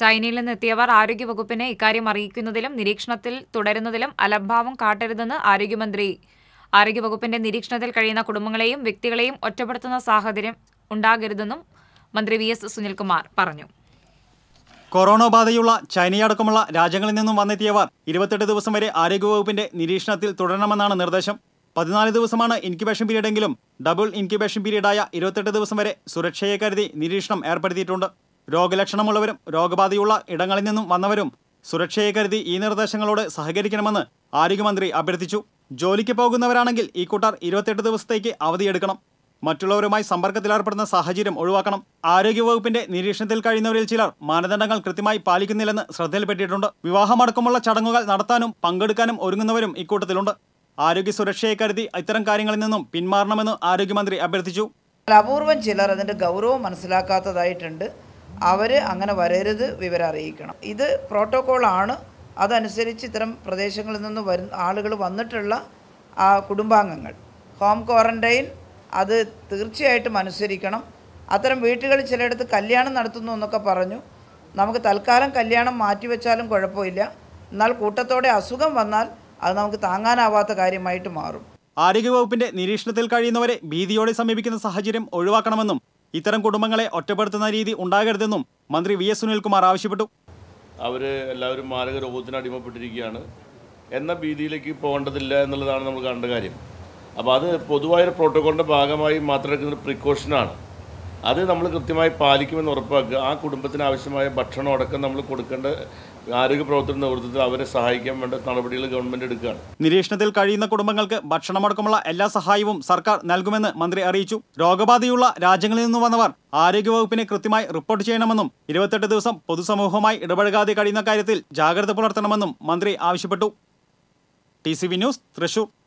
ചൈനയിൽ നിന്നെത്തിയവർ ആരോഗ്യവകുപ്പിനെ ഇക്കാര്യം അറിയിക്കുന്നതിലും നിരീക്ഷണത്തിൽ തുടരുന്നതിലും അലംഭാവം കാട്ടരുതെന്ന് ആരോഗ്യമന്ത്രി ആരോഗ്യവകുപ്പിന്റെ നിരീക്ഷണത്തിൽ കഴിയുന്ന കുടുംബങ്ങളെയും വ്യക്തികളെയും ഒറ്റപ്പെടുത്തുന്ന സാഹചര്യം ഉണ്ടാകരുതെന്നും മന്ത്രി വി എസ് സുനിൽകുമാർ പറഞ്ഞു കൊറോണ ബാധയുള്ള ചൈനയടക്കമുള്ള രാജ്യങ്ങളിൽ നിന്നും വന്നെത്തിയവർ ഇരുപത്തെട്ട് ദിവസം വരെ ആരോഗ്യവകുപ്പിന്റെ നിരീക്ഷണത്തിൽ തുടരണമെന്നാണ് നിർദ്ദേശം പതിനാല് ദിവസമാണ് ഇൻക്യുബേഷൻ പീരീഡെങ്കിലും ഡബിൾ ഇൻക്യുബേഷൻ പീരീഡായ ഇരുപത്തെട്ട് ദിവസം വരെ സുരക്ഷയെ കരുതി നിരീക്ഷണം ഏർപ്പെടുത്തിയിട്ടുണ്ട് രോഗലക്ഷണമുള്ളവരും രോഗബാധയുള്ള ഇടങ്ങളിൽ നിന്നും വന്നവരും സുരക്ഷയെ കരുതി ഈ നിർദ്ദേശങ്ങളോട് സഹകരിക്കണമെന്ന് ആരോഗ്യമന്ത്രി അഭ്യർത്ഥിച്ചു ജോലിക്ക് പോകുന്നവരാണെങ്കിൽ ഈ കൂട്ടർ ഇരുപത്തെട്ട് ദിവസത്തേക്ക് അവധിയെടുക്കണം മറ്റുള്ളവരുമായി സമ്പർക്കത്തിലേർപ്പെടുന്ന സാഹചര്യം ഒഴിവാക്കണം ആരോഗ്യവകുപ്പിന്റെ നിരീക്ഷണത്തിൽ കഴിയുന്നവരിൽ ചിലർ മാനദണ്ഡങ്ങൾ കൃത്യമായി പാലിക്കുന്നില്ലെന്ന് ശ്രദ്ധയിൽപ്പെട്ടിട്ടുണ്ട് വിവാഹമടക്കമുള്ള ചടങ്ങുകൾ നടത്താനും പങ്കെടുക്കാനും ഒരുങ്ങുന്നവരും ഇക്കൂട്ടത്തിലുണ്ട് ആരോഗ്യ സുരക്ഷയെ കരുതി ഇത്തരം കാര്യങ്ങളിൽ നിന്നും പിന്മാറണമെന്ന് ആരോഗ്യമന്ത്രി അഭ്യർത്ഥിച്ചു അപൂർവം ചിലർ അതിന്റെ ഗൗരവം മനസ്സിലാക്കാത്തതായിട്ടുണ്ട് അവർ അങ്ങനെ വരരുത് വിവരം അറിയിക്കണം ഇത് പ്രോട്ടോക്കോളാണ് അതനുസരിച്ച് ഇത്തരം പ്രദേശങ്ങളിൽ നിന്ന് വരുന്ന ആളുകൾ വന്നിട്ടുള്ള ആ കുടുംബാംഗങ്ങൾ ഹോം ക്വാറൻറ്റൈൻ അത് തീർച്ചയായിട്ടും അനുസരിക്കണം അത്തരം വീട്ടുകളിൽ ചിലയിടത്ത് കല്യാണം നടത്തുന്നു എന്നൊക്കെ പറഞ്ഞു നമുക്ക് തൽക്കാലം കല്യാണം മാറ്റിവെച്ചാലും കുഴപ്പമില്ല എന്നാൽ കൂട്ടത്തോടെ അസുഖം വന്നാൽ അത് നമുക്ക് താങ്ങാനാവാത്ത കാര്യമായിട്ട് മാറും ആരോഗ്യവകുപ്പിന്റെ നിരീക്ഷണത്തിൽ കഴിയുന്നവരെ ഭീതിയോടെ സമീപിക്കുന്ന സാഹചര്യം ഒഴിവാക്കണമെന്നും ഇത്തരം കുടുംബങ്ങളെ ഒറ്റപ്പെടുത്തുന്ന രീതി ഉണ്ടാകരുതെന്നും മന്ത്രി വി എസ് സുനിൽകുമാർ ആവശ്യപ്പെട്ടു അവർ എല്ലാവരും മാരക അടിമപ്പെട്ടിരിക്കുകയാണ് എന്ന ഭീതിയിലേക്ക് പോകേണ്ടതില്ല എന്നുള്ളതാണ് നമ്മൾ കണ്ട കാര്യം അപ്പോൾ അത് പൊതുവായ പ്രോട്ടോകോളിൻ്റെ ഭാഗമായി മാത്രം എടുക്കുന്ന പ്രിക്കോഷനാണ് അത് നമ്മൾ കൃത്യമായി പാലിക്കുമെന്ന് ഉറപ്പാക്കുക ആ കുടുംബത്തിന് ആവശ്യമായ ഭക്ഷണം അടക്കം നമ്മൾ കൊടുക്കേണ്ട ആരോഗ്യ പ്രവർത്തന നേതൃത്വത്തിൽ അവരെ സഹായിക്കാൻ വേണ്ട നടപടികൾ ഗവൺമെന്റ് എടുക്കുകയാണ് നിരീക്ഷണത്തിൽ കഴിയുന്ന കുടുംബങ്ങൾക്ക് ഭക്ഷണമടക്കമുള്ള എല്ലാ സഹായവും സർക്കാർ നൽകുമെന്ന് മന്ത്രി അറിയിച്ചു രോഗബാധയുള്ള രാജ്യങ്ങളിൽ നിന്ന് വന്നവർ ആരോഗ്യവകുപ്പിനെ കൃത്യമായി റിപ്പോർട്ട് ചെയ്യണമെന്നും ഇരുപത്തെട്ട് ദിവസം പൊതുസമൂഹവുമായി ഇടപഴകാതെ കഴിയുന്ന കാര്യത്തിൽ ജാഗ്രത പുലർത്തണമെന്നും മന്ത്രി ആവശ്യപ്പെട്ടു T C V news Thrissur